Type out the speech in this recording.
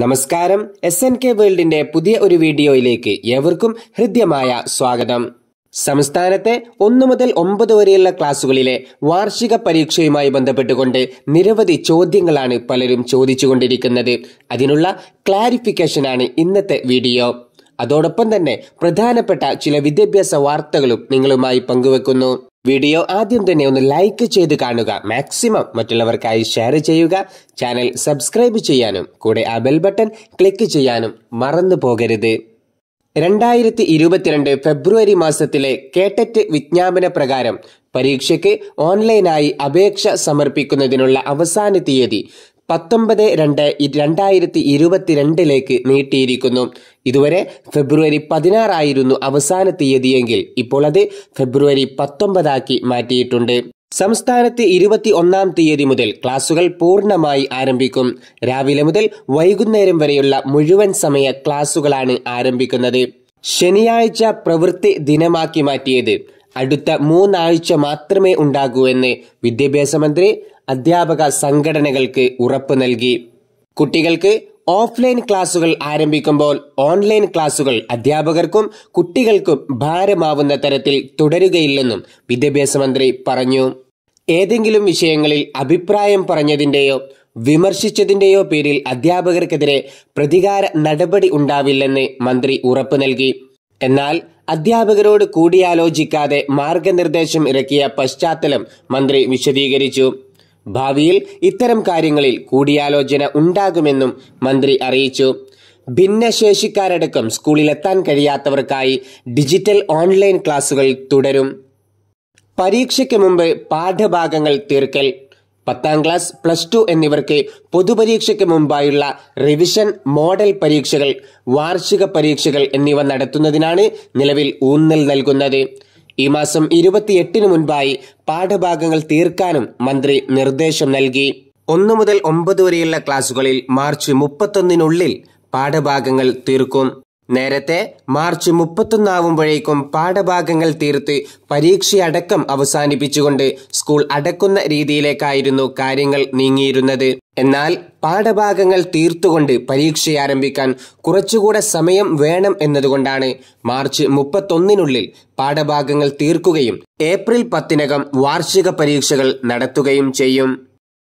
നമസ്കാരം S N K വേൾഡിന്റെ പുതിയ ഒരു വീഡിയോയിലേക്ക് ഏവർക്കും ഹൃദ്യമായ സ്വാഗതം സംസ്ഥാനത്തെ ഒന്നു മുതൽ ഒമ്പത് വരെയുള്ള ക്ലാസുകളിലെ വാർഷിക പരീക്ഷയുമായി ബന്ധപ്പെട്ടുകൊണ്ട് നിരവധി ചോദ്യങ്ങളാണ് പലരും ചോദിച്ചുകൊണ്ടിരിക്കുന്നത് അതിനുള്ള ക്ലാരിഫിക്കേഷനാണ് ഇന്നത്തെ വീഡിയോ അതോടൊപ്പം തന്നെ പ്രധാനപ്പെട്ട ചില വിദ്യാഭ്യാസ വാർത്തകളും നിങ്ങളുമായി പങ്കുവെക്കുന്നു വീഡിയോ ആദ്യം തന്നെ ഒന്ന് ലൈക്ക് ചെയ്ത് കാണുക മാക്സിമം മറ്റുള്ളവർക്കായി ഷെയർ ചെയ്യുക ചാനൽ സബ്സ്ക്രൈബ് ചെയ്യാനും കൂടെ ആ ബെൽ ബട്ടൺ ക്ലിക്ക് ചെയ്യാനും മറന്നു പോകരുത് രണ്ടായിരത്തി ഇരുപത്തിരണ്ട് ഫെബ്രുവരി മാസത്തിലെ കേട്ടറ്റ് വിജ്ഞാപന പ്രകാരം പരീക്ഷയ്ക്ക് ഓൺലൈനായി അപേക്ഷ സമർപ്പിക്കുന്നതിനുള്ള അവസാന തീയതി പത്തൊമ്പത് രണ്ട് രണ്ടായിരത്തി ഇരുപത്തിരണ്ടിലേക്ക് നീട്ടിയിരിക്കുന്നു ഇതുവരെ ഫെബ്രുവരി പതിനാറായിരുന്നു അവസാന തീയതിയെങ്കിൽ ഇപ്പോൾ അത് ഫെബ്രുവരി പത്തൊമ്പതാക്കി മാറ്റിയിട്ടുണ്ട് സംസ്ഥാനത്ത് ഇരുപത്തി ഒന്നാം തീയതി മുതൽ ക്ലാസുകൾ പൂർണ്ണമായി ആരംഭിക്കും രാവിലെ മുതൽ വൈകുന്നേരം വരെയുള്ള മുഴുവൻ സമയ ക്ലാസുകളാണ് ആരംഭിക്കുന്നത് ശനിയാഴ്ച പ്രവൃത്തി ദിനമാക്കി മാറ്റിയത് അടുത്ത മൂന്നാഴ്ച മാത്രമേ ഉണ്ടാകൂ എന്ന് വിദ്യാഭ്യാസ മന്ത്രി അധ്യാപക സംഘടനകൾക്ക് ഉറപ്പ് നൽകി കുട്ടികൾക്ക് ഓഫ്ലൈൻ ക്ലാസുകൾ ആരംഭിക്കുമ്പോൾ ഓൺലൈൻ ക്ലാസുകൾ അധ്യാപകർക്കും കുട്ടികൾക്കും ഭാരമാവുന്ന തരത്തിൽ തുടരുകയില്ലെന്നും വിദ്യാഭ്യാസ മന്ത്രി പറഞ്ഞു ഏതെങ്കിലും വിഷയങ്ങളിൽ അഭിപ്രായം പറഞ്ഞതിൻ്റെയോ വിമർശിച്ചതിൻ്റെയോ പേരിൽ അധ്യാപകർക്കെതിരെ പ്രതികാര നടപടി ഉണ്ടാവില്ലെന്ന് മന്ത്രി ഉറപ്പു നൽകി എന്നാൽ അധ്യാപകരോട് കൂടിയാലോചിക്കാതെ മാർഗനിർദ്ദേശം ഇറക്കിയ പശ്ചാത്തലം മന്ത്രി വിശദീകരിച്ചു ഭാവിയിൽ ഇത്തരം കാര്യങ്ങളിൽ കൂടിയാലോചന ഉണ്ടാകുമെന്നും മന്ത്രി അറിയിച്ചു ഭിന്നശേഷിക്കാരടക്കം സ്കൂളിലെത്താൻ കഴിയാത്തവർക്കായി ഡിജിറ്റൽ ഓൺലൈൻ ക്ലാസുകൾ തുടരും പരീക്ഷയ്ക്ക് മുമ്പ് പാഠഭാഗങ്ങൾ തീർക്കൽ പത്താം ക്ലാസ് പ്ലസ് ടു എന്നിവർക്ക് പൊതുപരീക്ഷയ്ക്ക് മുമ്പായുള്ള റിവിഷൻ മോഡൽ പരീക്ഷകൾ വാർഷിക പരീക്ഷകൾ എന്നിവ നടത്തുന്നതിനാണ് നിലവിൽ ഊന്നൽ നൽകുന്നത് ഈ മാസം ഇരുപത്തിയെട്ടിന് മുൻപായി പാഠഭാഗങ്ങൾ തീർക്കാനും മന്ത്രി നിർദ്ദേശം നൽകി ഒന്നു മുതൽ ഒമ്പത് വരെയുള്ള ക്ലാസുകളിൽ മാർച്ച് മുപ്പത്തൊന്നിനുള്ളിൽ പാഠഭാഗങ്ങൾ തീർക്കും നേരത്തെ മാർച്ച് മുപ്പത്തൊന്നാവുമ്പോഴേക്കും പാഠഭാഗങ്ങൾ തീർത്ത് പരീക്ഷയടക്കം അവസാനിപ്പിച്ചുകൊണ്ട് സ്കൂൾ അടക്കുന്ന രീതിയിലേക്കായിരുന്നു കാര്യങ്ങൾ നീങ്ങിയിരുന്നത് എന്നാൽ പാഠഭാഗങ്ങൾ തീർത്തുകൊണ്ട് പരീക്ഷ ആരംഭിക്കാൻ കുറച്ചുകൂടെ സമയം വേണം എന്നതുകൊണ്ടാണ് മാർച്ച് മുപ്പത്തൊന്നിനുള്ളിൽ പാഠഭാഗങ്ങൾ തീർക്കുകയും ഏപ്രിൽ പത്തിനകം വാർഷിക പരീക്ഷകൾ നടത്തുകയും ചെയ്യും